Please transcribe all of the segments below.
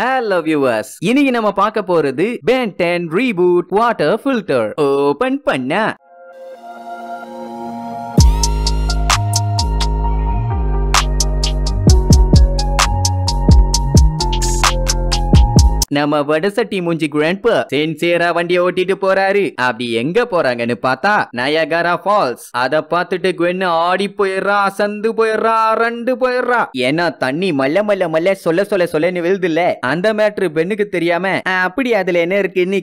hello viewers இன்னைக்கு நம்ம பார்க்க போறது Ben ten reboot water filter open பண்ண நம்ம வடசட்டி மூஞ்சி குழப்பு சின்சியரா வண்டிய ஓட்டிட்டு போறாரு அப்படி எங்க போறாங்கன்னு பார்த்தா நயகரா ஃபால்ஸ் அத பார்த்துட்டு குவென் ஆடி போயிடுறா அசந்து போயிடுறா ரெண்டு போயிடுறா ஏன்னா தண்ணி மல்ல மல்ல மல்ல சொல்ல சொல்ல சொல்லன்னு விழுதுல அந்த மேட்ரு பெண்ணுக்கு தெரியாம அப்படி அதுல என்ன இருக்குன்னு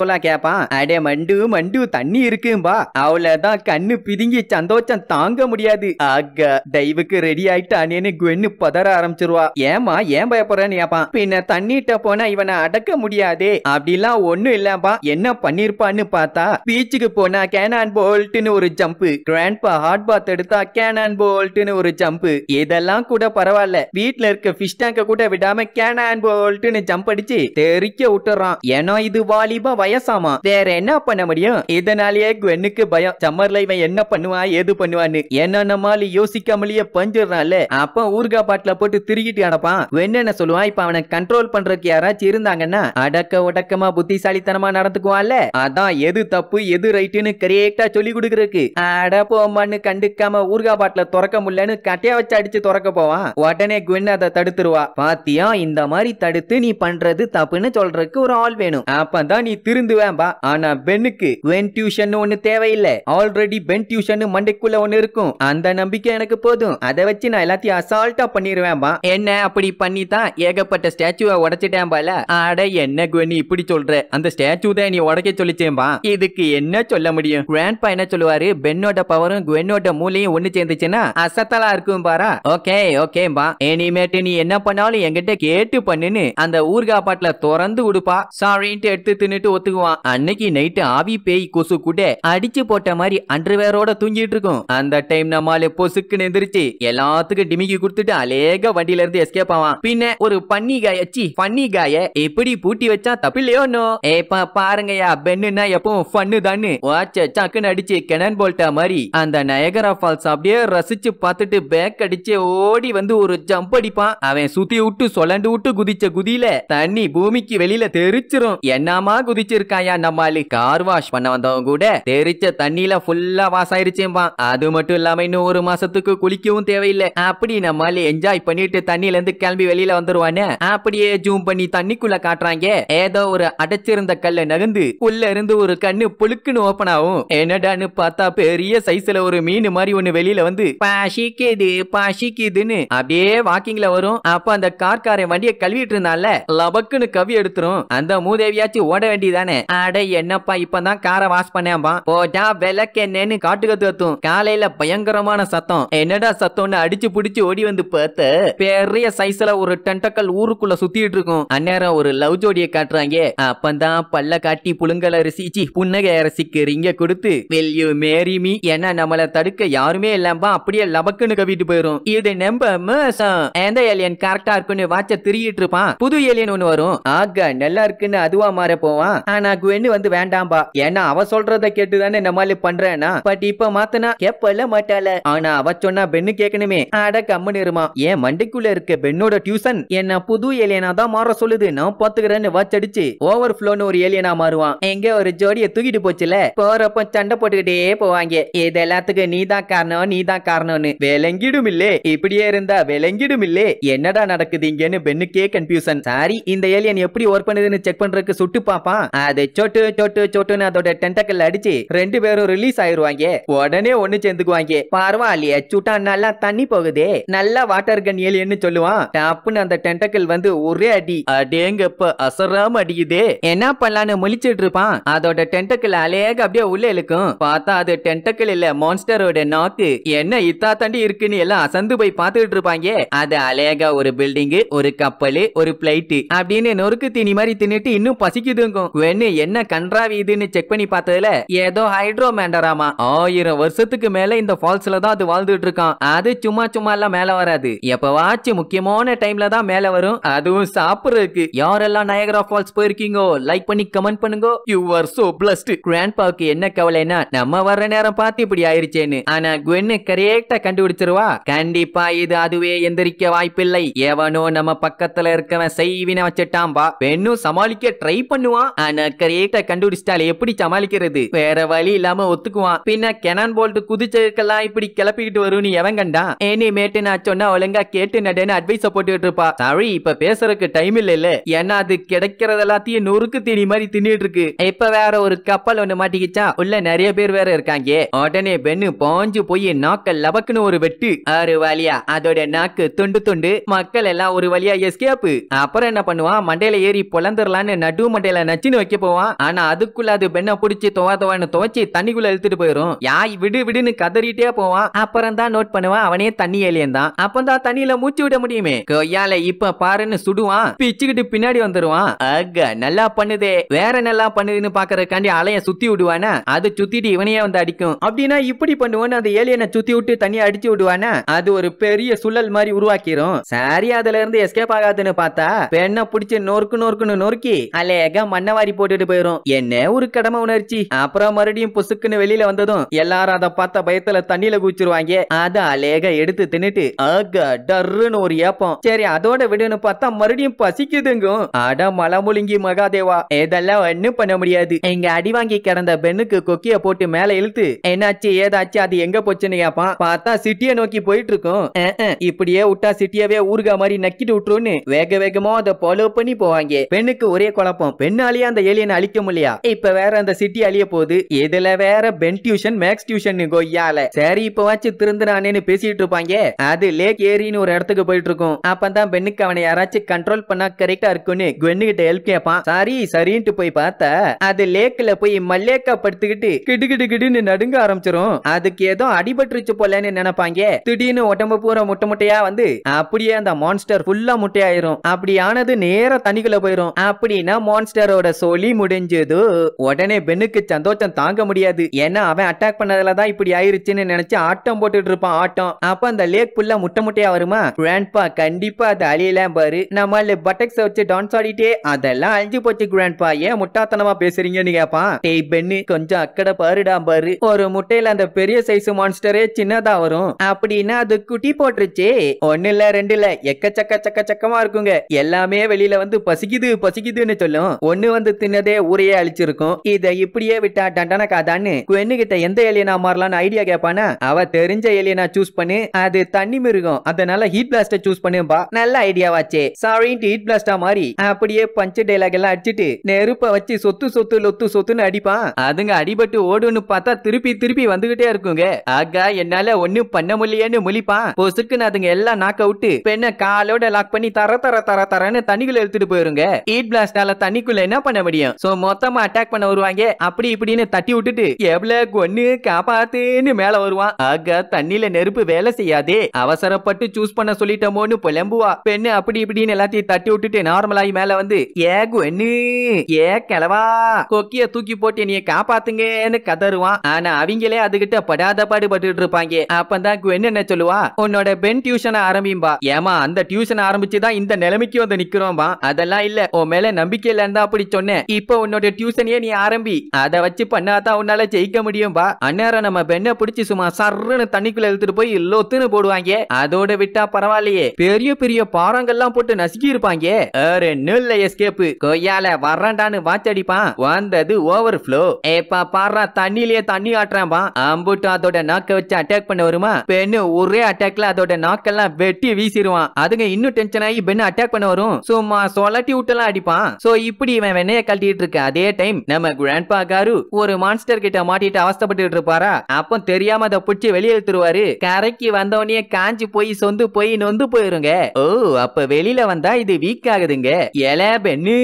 சொல்ல கேப்பான் அடே மண்டு மண்டு தண்ணி இருக்கும்பா அவளதான் கண்ணு பிதுங்கி சந்தோஷம் தாங்க முடியாது ஆக தயவுக்கு ரெடி ஆயிட்டானேன்னு குவென்னு பதற ஆரம்பிச்சிருவா ஏமா ஏன் பயப்படுறேன்னு கேப்பான் பின்ன தண்ணிட்ட போனா இவன் அவனை அடக்க முடியாதே அப்படிலாம் ஒண்ணும் இல்லப்பா என்ன பண்ணிருப்பான்னு பார்த்தா பீச்சுக்கு போனா கேனான் போல்ட்னு ஒரு ஜம்ப் கிராண்ட்பா ஹாட் பாத் எடுத்தா கேனான் போல்ட்னு ஒரு ஜம்ப் இதெல்லாம் கூட பரவாயில்ல வீட்டுல இருக்க பிஷ் டேங்க கூட விடாம கேனான் போல்ட்னு ஜம்ப் அடிச்சு தெரிக்க விட்டுறான் ஏன்னா இது வாலிபா வயசாமா வேற என்ன பண்ண முடியும் இதனாலயே குவென்னுக்கு பயம் சம்மர்ல இவன் என்ன பண்ணுவான் ஏது பண்ணுவான்னு என்ன நம்மால யோசிக்காமலேயே பஞ்சிடுறான்ல அப்ப ஊர்கா பாட்டுல போட்டு திருகிட்டு அடப்பான் வென்னு சொல்லுவான் இப்ப அவனை கண்ட்ரோல் பண்றதுக்கு யாராச்சும் இருந்தாங்கன்னா அடக்க உடக்கமா புத்திசாலித்தனமா நடந்துக்குவான்ல அதான் எது தப்பு எது ரைட்டுன்னு கரெக்டா சொல்லி கொடுக்கறதுக்கு அட போமான்னு கண்டுக்காம ஊர்கா பாட்டில திறக்க முடியலன்னு கட்டையா வச்சு அடிச்சு திறக்க போவான் உடனே குவென் அதை தடுத்துருவா பாத்தியா இந்த மாதிரி தடுத்து நீ பண்றது தப்புன்னு சொல்றதுக்கு ஒரு ஆள் வேணும் அப்பதான் நீ திருந்துவேன்பா ஆனா பெண்ணுக்கு வென் டியூஷன் ஒண்ணு தேவையில்லை ஆல்ரெடி பென் டியூஷன் மண்டைக்குள்ள ஒண்ணு இருக்கும் அந்த நம்பிக்கை எனக்கு போதும் அதை வச்சு நான் எல்லாத்தையும் அசால்ட்டா பண்ணிடுவேன்பா என்ன அப்படி பண்ணி தான் ஏகப்பட்ட ஸ்டாச்சுவை உடைச்சிட்டேன் பால ஆட என்ன குவனி இப்படி சொல்ற அந்த ஸ்டாச்சு தான் நீ உடக்க சொல்லிச்சேம்பா இதுக்கு என்ன சொல்ல முடியும் கிராண்ட் பா என்ன சொல்லுவாரு பென்னோட பவரும் குவென்னோட மூலையும் ஒண்ணு சேர்ந்துச்சுன்னா அசத்தலா இருக்கும் பாரா ஓகே ஓகேம்பா இனிமேட்டு நீ என்ன பண்ணாலும் என்கிட்ட கேட்டு பண்ணுன்னு அந்த ஊர்கா பாட்டுல திறந்து விடுப்பா சாரின்ட்டு எடுத்து தின்னுட்டு ஒத்துக்குவான் அன்னைக்கு நைட்டு ஆவி பேய் கொசு கூட அடிச்சு போட்ட மாதிரி அண்டர்வேரோட தூங்கிட்டு இருக்கும் அந்த டைம் நம்மால பொசுக்குன்னு எந்திரிச்சு எல்லாத்துக்கும் டிமிக்கி கொடுத்துட்டு அலேக வண்டியில இருந்து எஸ்கேப் ஆவான் பின்ன ஒரு பன்னி காயச்சி பன்னி காய இப்படி பூட்டி வச்சா தப்பில்லையோ தப்பில்லையோனோ ஏப்பா பாருங்கயா பென்னுனா எப்பவும் ஃபன்னு தானு வாட்ச சக்குன்னு அடிச்சு கெனன் போல்ட்டா மாதிரி அந்த நயகரா ஃபால்ஸ் அப்படியே ரசிச்சு பார்த்துட்டு பேக் அடிச்சு ஓடி வந்து ஒரு ஜம்ப் அடிப்பான் அவன் சுத்தி விட்டு சொலண்டு விட்டு குதிச்ச குதியில தண்ணி பூமிக்கு வெளியில தெரிச்சிரும் என்னமா குதிச்சிருக்காயா நம்மாலு கார் வாஷ் பண்ண வந்தவங்க கூட தெரிச்ச தண்ணியில ஃபுல்லா வாஷ் ஆயிருச்சேம்பான் அது மட்டும் இல்லாம இன்னும் ஒரு மாசத்துக்கு குளிக்கவும் தேவையில்லை அப்படி நம்மாலு என்ஜாய் பண்ணிட்டு தண்ணியில இருந்து கிளம்பி வெளியில வந்துருவானே அப்படியே ஜூம் பண்ணி தண்ணி தண்ணிக்குள்ள காட்டுறாங்க ஏதோ ஒரு அடைச்சிருந்த கல்ல நகர்ந்து உள்ள இருந்து ஒரு கண்ணு புழுக்குன்னு ஓபன் ஆகும் என்னடான்னு பார்த்தா பெரிய சைஸ்ல ஒரு மீன் மாதிரி ஒண்ணு வெளியில வந்து பசிக்குது பசிக்குதுன்னு அப்படியே வாக்கிங்ல வரும் அப்ப அந்த கார்காரை வண்டியை கழுவிட்டு இருந்தால லபக்குன்னு கவி எடுத்துரும் அந்த மூதேவியாச்சும் ஓட வேண்டியதானே அடே என்னப்பா இப்பதான் காரை வாஷ் பண்ணாமா போட்டா விளக்கு காட்டுக்கு கத்தும் காலையில பயங்கரமான சத்தம் என்னடா சத்தம்னு அடிச்சு புடிச்சு ஓடி வந்து பார்த்த பெரிய சைஸ்ல ஒரு டென்டக்கல் ஊருக்குள்ள சுத்திட்டு இருக்கும் அந்நேரம் படம் ஒரு லவ் ஜோடியை காட்டுறாங்க அப்பந்தான் பல்ல காட்டி புழுங்கல ரசிச்சு புன்னகை அரசிக்கு ரிங்க கொடுத்து வில் யூ மேரி மீ ஏன்னா நம்மள தடுக்க யாருமே இல்லாம அப்படியே லபக்குன்னு கவிட்டு போயிரும் இது நம்ப மோசம் எந்த ஏலியன் கரெக்டா இருக்குன்னு வாட்ச திரியிட்டு இருப்பான் புது ஏலியன் ஒண்ணு வரும் ஆக நல்லா இருக்குன்னு அதுவா மாற போவான் ஆனா குவென்னு வந்து வேண்டாம்பா ஏன்னா அவ சொல்றத கேட்டுதானே நம்மள பண்றேன்னா பட் இப்ப மாத்தனா கேப்பல மாட்டால ஆனா அவ சொன்னா பெண்ணு கேட்கணுமே அட கம்முன்னு இருமா ஏன் மண்டைக்குள்ள இருக்க பெண்ணோட டியூசன் என்ன புது ஏலியனா தான் மாற சொல்லுது நான் பாத்துக்கிறேன்னு வாச்சடிச்சு ஓவர் ஃபுளோன்னு ஒரு ஏலியனா மாறுவான் எங்க ஒரு ஜோடிய தூக்கிட்டு போச்சுல போறப்ப சண்டை போட்டுக்கிட்டே போவாங்க இது எல்லாத்துக்கும் நீதான் காரணம் நீதான் காரணம்னு விளங்கிடும் இல்லே இப்படியே இருந்தா விளங்கிடும் இல்லே என்னடா நடக்குது இங்கன்னு பெண்ணுக்கே கன்ஃபியூசன் சாரி இந்த ஏலியன் எப்படி ஒர்க் பண்ணுதுன்னு செக் பண்றதுக்கு சுட்டு பாப்பான் அது சொட்டு சொட்டு சொட்டுன்னு அதோட டென்டக்கல் அடிச்சு ரெண்டு பேரும் ரிலீஸ் ஆயிருவாங்க உடனே ஒண்ணு சேர்ந்துக்குவாங்க பரவாயில்லையே சுட்டா நல்லா தண்ணி போகுதே நல்லா வாட்டர் கன் ஏலியன்னு சொல்லுவான் அப்புன்னு அந்த டென்டக்கல் வந்து ஒரே அடி அடே தேங்கப்ப அசராம அடிக்குதே என்ன பண்ணலான்னு முழிச்சிட்டு இருப்பான் அதோட டென்டக்கல் அலையாக அப்படியே உள்ள இழுக்கும் பார்த்தா அது டென்டக்கல் இல்ல மான்ஸ்டரோட நாக்கு என்ன இத்தா தாண்டி இருக்குன்னு எல்லாம் அசந்து போய் பார்த்துட்டு இருப்பாங்க அது அலையாக ஒரு பில்டிங் ஒரு கப்பல் ஒரு பிளைட் அப்படின்னு நொறுக்கு தீனி மாதிரி தின்னுட்டு இன்னும் பசிக்குதுங்கும் வெண்ணு என்ன கன்றாவி இதுன்னு செக் பண்ணி பார்த்ததுல ஏதோ ஹைட்ரோ மேண்டராமா ஆயிரம் வருஷத்துக்கு மேல இந்த ஃபால்ஸ்ல தான் அது வாழ்ந்துட்டு இருக்கான் அது சும்மா சும்மா எல்லாம் மேல வராது எப்பவாச்சும் முக்கியமான டைம்ல தான் மேல வரும் அதுவும் சாப்பிடுறதுக்கு யாரெல்லாம் நயகரா ஃபால்ஸ் போயிருக்கீங்கோ லைக் பண்ணி கமெண்ட் பண்ணுங்க யூ ஆர் சோ பிளஸ்ட் கிராண்ட்பாவுக்கு என்ன கவலைன்னா நம்ம வர்ற நேரம் பார்த்து இப்படி ஆயிருச்சேன்னு ஆனா குவென் கரெக்டா கண்டுபிடிச்சிருவா கண்டிப்பா இது அதுவே எந்திரிக்க வாய்ப்பில்லை எவனோ நம்ம பக்கத்துல இருக்கவன் செய்வின வச்சுட்டான்பா பெண்ணும் சமாளிக்க ட்ரை பண்ணுவான் ஆனா கரெக்டா கண்டுபிடிச்சிட்டால எப்படி சமாளிக்கிறது வேற வழி இல்லாம ஒத்துக்குவான் பின்ன கெனான் போல்ட் குதிச்சதுக்கெல்லாம் இப்படி கிளப்பிக்கிட்டு வரும்னு எவன் கண்டா மேட்டு நான் சொன்னா ஒழுங்கா கேட்டு நடேன்னு அட்வைஸ் போட்டுக்கிட்டு இருப்பா சாரி இப்ப பேசுறதுக்கு டைம் இல்ல ஏன்னா அது கிடைக்கிறது எல்லாத்தையும் நொறுக்கு தீனி மாதிரி தின்னுட்டு இருக்கு இப்ப வேற ஒரு கப்பல் ஒண்ணு மாட்டிக்கிச்சா உள்ள நிறைய பேர் வேற இருக்காங்க உடனே பெண்ணு பாஞ்சு போய் நாக்க லபக்குன்னு ஒரு வெட்டு ஆறு வழியா அதோட நாக்கு துண்டு துண்டு மக்கள் எல்லாம் ஒரு வழியா எஸ்கேப்பு அப்புறம் என்ன பண்ணுவான் மண்டையில ஏறி பொலந்துடலான்னு நடு மண்டையில நச்சுன்னு வைக்க போவான் ஆனா அதுக்குள்ள அது பெண்ணை புடிச்சு துவா துவான்னு துவைச்சு தண்ணிக்குள்ள இழுத்துட்டு போயிரும் யாய் விடு விடுன்னு கதறிட்டே போவான் அப்புறம் தான் நோட் பண்ணுவான் அவனே தண்ணி ஏலியன் தான் அப்பதான் தண்ணியில மூச்சு விட முடியுமே கொய்யால இப்ப பாருன்னு சுடுவான் பிச்சுக்கிட்டு பின்னாடி வந்துருவான் அக நல்லா பண்ணுதே வேற நல்லா பண்ணுதுன்னு பாக்குறதுக்காண்டி அலைய சுத்தி விடுவானா அது சுத்திட்டு இவனையே வந்து அடிக்கும் அப்படின்னா இப்படி பண்ணுவோன்னு அந்த ஏலியனை சுத்தி விட்டு தனியா அடிச்சு விடுவானா அது ஒரு பெரிய சுழல் மாதிரி உருவாக்கிரும் சரி அதுல இருந்து எஸ்கேப் ஆகாதுன்னு பார்த்தா பெண்ணை பிடிச்சு நொறுக்கு நொறுக்குன்னு நொறுக்கி அலேக மண்ணவாரி போட்டுட்டு போயிரும் என்ன ஒரு கடமை உணர்ச்சி அப்புறம் மறுபடியும் புசுக்குன்னு வெளியில வந்ததும் எல்லாரும் அதை பார்த்த பயத்துல தண்ணியில குச்சிருவாங்க அதை அலேக எடுத்து தின்னுட்டு அக டர்ன்னு ஒரு ஏப்பம் சரி அதோட விடுன்னு பார்த்தா மறுபடியும் பசிக்குதுங்க இருக்கும் ஆனா மலமுழுங்கி மகாதேவா இதெல்லாம் ஒண்ணும் பண்ண முடியாது எங்க அடி வாங்கி கிடந்த பெண்ணுக்கு கொக்கிய போட்டு மேல இழுத்து என்னாச்சு ஏதாச்சு அது எங்க போச்சுன்னு கேப்பான் பார்த்தா சிட்டிய நோக்கி போயிட்டு இருக்கும் இப்படியே விட்டா சிட்டியவே ஊருகா மாதிரி நக்கிட்டு விட்டுருன்னு வேக வேகமா அதை ஃபாலோ பண்ணி போவாங்க பெண்ணுக்கு ஒரே குழப்பம் பெண்ணாலேயே அந்த ஏலியனை அழிக்க முடியா இப்ப வேற அந்த சிட்டி அழிய போகுது இதுல வேற பென் டியூஷன் மேக்ஸ் டியூஷன் கொய்யால சரி இப்ப வச்சு திருந்தினானேன்னு பேசிட்டு இருப்பாங்க அது லேக் ஏரின்னு ஒரு இடத்துக்கு போயிட்டு இருக்கும் அப்பதான் பெண்ணுக்கு அவனை யாராச்சும் கண்ட்ரோல் பண்ணா கரெக்டா லேக்கா இருக்குன்னு ஹெல்ப் கேட்பான் சரின்ட்டு போய் பார்த்தா அது லேக்ல போய் மல்லேக்கா படுத்துக்கிட்டு கிடுன்னு நடுங்க ஆரம்பிச்சிரும் அதுக்கு ஏதோ அடிபட்டுருச்சு போலன்னு நினைப்பாங்க திடீர்னு உடம்பு பூரா முட்டை முட்டையா வந்து அப்படியே அந்த மான்ஸ்டர் ஃபுல்லா முட்டையாயிரும் அப்படி ஆனது போயிரும் அப்படின்னா மான்ஸ்டரோட சொல்லி முடிஞ்சது உடனே பெண்ணுக்கு சந்தோஷம் தாங்க முடியாது ஏன்னா அவன் அட்டாக் பண்ணதுலதான் இப்படி ஆயிருச்சுன்னு நினைச்சு ஆட்டம் போட்டுட்டு இருப்பான் ஆட்டம் அப்ப அந்த லேக் ஃபுல்லா முட்டை முட்டையா வருமா கிராண்ட்பா கண்டிப்பா அது அழியலாம் பாரு நம்மள பட்டக்ஸ் வச்சு வச்சு டான்ஸ் ஆடிட்டே அதெல்லாம் அழிஞ்சு போச்சு கிராண்ட்பா ஏன் முட்டாத்தனமா பேசுறீங்கன்னு கேப்பான் டேய் பெண்ணு கொஞ்சம் அக்கட பாருடா பாரு ஒரு முட்டையில அந்த பெரிய சைஸ் மான்ஸ்டரே சின்னதா வரும் அப்படின்னா அது குட்டி போட்டுருச்சு ஒன்னு இல்ல ரெண்டு இல்ல எக்கச்சக்க சக்க சக்கமா இருக்குங்க எல்லாமே வெளியில வந்து பசிக்குது பசிக்குதுன்னு சொல்லும் ஒண்ணு வந்து தின்னதே ஊரையே அழிச்சிருக்கும் இத இப்படியே விட்டா டண்டன காதான்னு குவென்னு கிட்ட எந்த ஏலியனா மாறலாம்னு ஐடியா கேப்பானா அவ தெரிஞ்ச ஏலியனா சூஸ் பண்ணு அது தண்ணி மிருகம் அதனால ஹீட் பிளாஸ்ட சூஸ் பண்ணுபா நல்ல ஐடியாவாச்சே சாரின்ட்டு ஹீட் பிளாஸ்டா மாதிரி அப்படியே பஞ்ச டைலாக் எல்லாம் அடிச்சுட்டு நெருப்ப வச்சு சொத்து சொத்து லொத்து சொத்துன்னு அடிப்பான் அதுங்க அடிபட்டு ஓடுன்னு பார்த்தா திருப்பி திருப்பி வந்துகிட்டே இருக்குங்க ஆகா என்னால ஒண்ணும் பண்ண முடியலையேன்னு முழிப்பான் பொசுக்குன்னு அதுங்க எல்லாம் நாக்க விட்டு பெண்ண காலோட லாக் பண்ணி தர தர தர தரன்னு தண்ணிக்குள்ள எடுத்துட்டு போயிருங்க ஹீட் பிளாஸ்டால தண்ணிக்குள்ள என்ன பண்ண முடியும் சோ மொத்தமா அட்டாக் பண்ண வருவாங்க அப்படி இப்படின்னு தட்டி விட்டுட்டு எவ்வளவு கொன்னு காப்பாத்துன்னு மேல வருவான் ஆகா தண்ணில நெருப்பு வேலை செய்யாதே அவசரப்பட்டு சூஸ் பண்ண சொல்லிட்டோமோன்னு புலம்புவா பெண்ணு அப்படி இப்படின்னு எல்லாத்தையும் தட்டி விட்டுட்டு நார்மல் ஆகி மேல வந்து ஏ என்ன ஏ கிளவா கொக்கிய தூக்கி போட்டு நீ காப்பாத்துங்கன்னு கதருவான் ஆனா அவங்களே அதுகிட்ட படாத பாடுபட்டு இருப்பாங்க அப்பந்தான் குவென் என்ன சொல்லுவா உன்னோட பெண் டியூஷனை ஆரம்பிம்பா ஏமா அந்த டியூஷன் ஆரம்பிச்சுதான் இந்த நிலைமைக்கு வந்து நிக்கிறோம்பா அதெல்லாம் இல்ல உன் மேல நம்பிக்கை இல்லன்னு அப்படி சொன்னேன் இப்ப உன்னோட டியூஷனையே நீ ஆரம்பி அத வச்சு பண்ணாதான் உன்னால ஜெயிக்க முடியும்பா அந்நேரம் நம்ம பெண்ணை பிடிச்சி சும்மா சர்றன்னு தண்ணிக்குள்ள இழுத்துட்டு போய் லொத்துன்னு போடுவாங்க அதோட விட்டா பரவாயில்லையே பெரிய பெரிய பாறங்கள்லாம் போட்டு நசுக்கி இருப்பாங்க ஒரு நுல்ல எஸ்கேப்பு கொய்யால வர்றாண்டான்னு வாச்சடிப்பான் வந்தது ஓவர் ஃப்ளோ ஏப்பா பாடுறா தண்ணிலேயே தண்ணி ஆட்டுறான்பா அம்புட்டும் அதோட நாக்க வச்சு அட்டாக் பண்ண வருமா பெண்ணு ஒரே அட்டாக்ல அதோட நாக்கெல்லாம் வெட்டி வீசிடுவான் அதுங்க இன்னும் டென்ஷன் ஆகி பெண்ணு அட்டாக் பண்ண வரும் சும்மா சொலட்டி விட்டுலாம் அடிப்பான் சோ இப்படி இவன் வெண்ணைய கழட்டிட்டு இருக்க அதே டைம் நம்ம கிராண்ட்பா காரு ஒரு மான்ஸ்டர் கிட்ட மாட்டிட்டு அவஸ்தப்பட்டு இருப்பாரா அப்போ தெரியாம அதை பிடிச்சி வெளியே எடுத்துருவாரு கரைக்கு வந்தவனே காஞ்சி போய் சொந்து போய் நொந்து போயிருங்க ஓ அப்ப வெளியில வந்தா இது வீக் ஆகுதுங்க அதுங்க இல பெண்ணு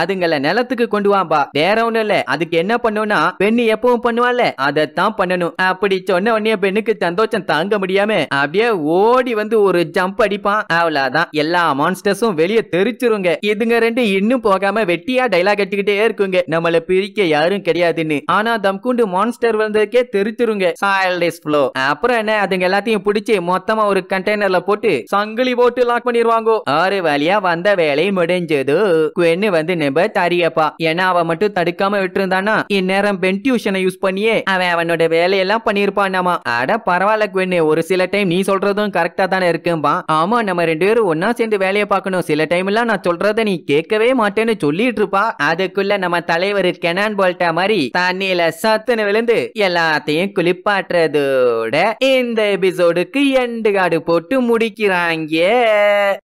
அதுங்கள நிலத்துக்கு கொண்டு வாம்பா வேற ஒண்ணும் இல்ல அதுக்கு என்ன பண்ணும்னா பெண்ணு எப்பவும் பண்ணுவாள்ல அதைத்தான் பண்ணணும் அப்படி சொன்ன உடனே பெண்ணுக்கு சந்தோஷம் தாங்க முடியாம அப்படியே ஓடி வந்து ஒரு ஜம்ப் அடிப்பான் அவ்வளவுதான் எல்லா மான்ஸ்டர்ஸும் வெளியே தெரிச்சிருங்க இதுங்க ரெண்டு இன்னும் போகாம வெட்டியா டைலாக் அடிச்சுக்கிட்டே இருக்குங்க நம்மள பிரிக்க யாரும் கிடையாதுன்னு ஆனா தம்கூண்டு மான்ஸ்டர் வந்ததுக்கே தெரிச்சிருங்க சைல்டிஸ் ஃப்ளோ அப்புறம் என்ன அதுங்க எல்லாத்தையும் பிடிச்சி மொத்தமா ஒரு கண்டெய்னர்ல போட்டு சங்கிலி போட்டு லாக் பண்ணிடுவாங்க ஆறு வழியா வந்த வேலை முடிஞ்சது குவென்னு வந்து நம்ப தரியப்பா ஏன்னா அவன் மட்டும் தடுக்காம விட்டுருந்தானா இந்நேரம் பென் டியூஷனை யூஸ் பண்ணியே அவன் அவனோட வேலையெல்லாம் பண்ணிருப்பானாமா அட பரவாயில்ல குவென்னு ஒரு சில டைம் நீ சொல்றதும் கரெக்டா தானே இருக்கும்பா ஆமா நம்ம ரெண்டு பேரும் ஒன்னா சேர்ந்து வேலையை பார்க்கணும் சில டைம் எல்லாம் நான் சொல்றத நீ கேட்கவே மாட்டேன்னு சொல்லிட்டு இருப்பா அதுக்குள்ள நம்ம தலைவர் கெனான் போல்ட்டா மாதிரி தண்ணியில சத்துன்னு விழுந்து எல்லாத்தையும் குளிப்பாட்டுறதோட இந்த எபிசோடுக்கு எண்டு காடு போட்டு முடிக்கிறாங்க